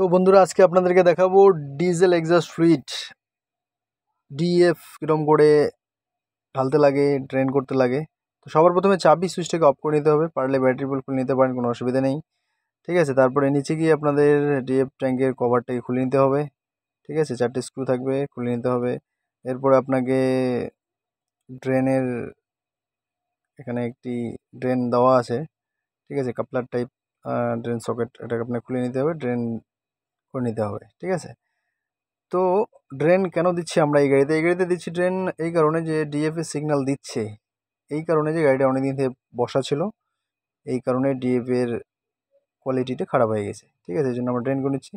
তো বন্ধুরা আজকে আপনাদেরকে দেখাবো ডিজেল এক্সাস্ট ফ্লুইড ডিএফ কীরকম করে ঢালতে লাগে ড্রেন করতে লাগে তো সবার প্রথমে চাবি সুইচটাকে অফ করে নিতে হবে পারলে ব্যাটারি বল খুলে নিতে পারেন কোনো অসুবিধা নেই ঠিক আছে তারপরে নিচে গিয়ে আপনাদের ডিএফ ট্যাঙ্কের কভারটাকে খুলে নিতে হবে ঠিক আছে চারটে স্ক্রু থাকবে খুলে নিতে হবে এরপরে আপনাকে ড্রেনের এখানে একটি ড্রেন দেওয়া আছে ঠিক আছে কাপলার টাইপ ড্রেন সকেট এটাকে আপনাকে খুলে নিতে হবে ড্রেন করে নিতে হবে ঠিক আছে তো ড্রেন কেন দিচ্ছি আমরা এই গাড়িতে এই গাড়িতে দিচ্ছি ড্রেন এই কারণে যে ডিএফএ সিগন্যাল দিচ্ছে এই কারণে যে গাড়িটা অনেকদিন থেকে বসা ছিল এই কারণে ডিএফের কোয়ালিটিটা খারাপ হয়ে গেছে ঠিক আছে এই জন্য আমরা ড্রেন করে নিচ্ছি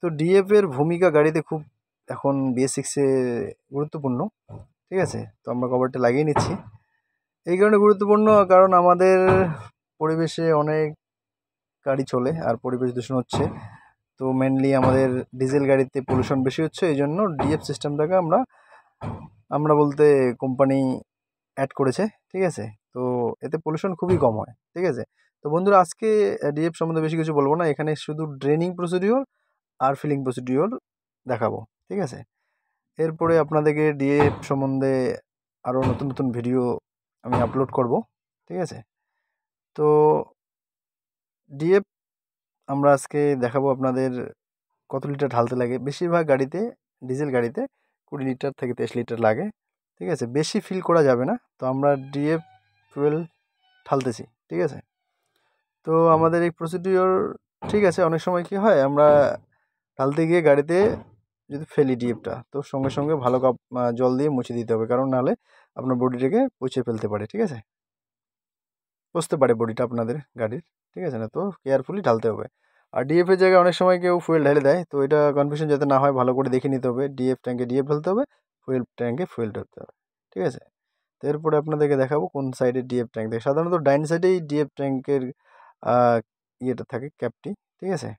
তো ডিএফের ভূমিকা গাড়িতে খুব এখন বিএসিক্সে গুরুত্বপূর্ণ ঠিক আছে তো আমরা কভারটা লাগিয়ে নিচ্ছি এই কারণে গুরুত্বপূর্ণ কারণ আমাদের পরিবেশে অনেক গাড়ি চলে আর পরিবেশ দূষণ হচ্ছে তো মেনলি আমাদের ডিজেল গাড়িতে পলিউশন বেশি হচ্ছে এই জন্য ডিএফ সিস্টেমটাকে আমরা আমরা বলতে কোম্পানি অ্যাড করেছে ঠিক আছে তো এতে পলিউশন খুবই কম হয় ঠিক আছে তো বন্ধুরা আজকে ডিএফ সম্বন্ধে বেশি কিছু বলবো না এখানে শুধু ড্রেনিং প্রসিডিওর আর ফিলিং প্রসিডিওর দেখাবো ঠিক আছে এরপরে আপনাদেরকে ডিএফ সম্বন্ধে আরও নতুন নতুন ভিডিও আমি আপলোড করব ঠিক আছে তো ডিএফ আমরা আজকে দেখাবো আপনাদের কত লিটার ঢালতে লাগে বেশিরভাগ গাড়িতে ডিজেল গাড়িতে কুড়ি লিটার থেকে তেইশ লিটার লাগে ঠিক আছে বেশি ফিল করা যাবে না তো আমরা ডিএফ ফুয়েল ঢালতেছি ঠিক আছে তো আমাদের এই প্রসিডিওর ঠিক আছে অনেক সময় কি হয় আমরা ঢালতে গিয়ে গাড়িতে যদি ফেলি ডিএফটা তো সঙ্গে সঙ্গে ভালো কাপ জল দিয়ে মুছে দিতে হবে কারণ নাহলে আপনার বডিটাকে পচে ফেলতে পারে ঠিক আছে বসতে পারে বডিটা আপনাদের গাড়ির ঠিক আছে না তো কেয়ারফুলি ঢালতে হবে আর ডিএফের জায়গায় অনেক সময় কেউ ফুয়েল ঢেলে দেয় তো এটা কনফিউশন যাতে না হয় ভালো করে দেখে নিতে হবে ডিএফ ট্যাঙ্কে ডিএফ ঢালতে হবে ফুয়েল ট্যাঙ্কে ফুয়েল ঢালতে হবে ঠিক আছে তো এরপরে আপনাদেরকে দেখাবো কোন সাইডে ডিএফ ট্যাঙ্ক দেয় সাধারণত ডাইন সাইডেই ডিএফ ট্যাঙ্কের ইয়েটা থাকে ক্যাপটি ঠিক আছে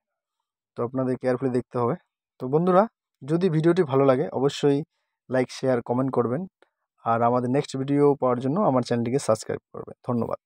তো আপনাদের কেয়ারফুলি দেখতে হবে তো বন্ধুরা যদি ভিডিওটি ভালো লাগে অবশ্যই লাইক শেয়ার কমেন্ট করবেন আর আমাদের নেক্সট ভিডিও পাওয়ার জন্য আমার চ্যানেলটিকে সাবস্ক্রাইব করবেন ধন্যবাদ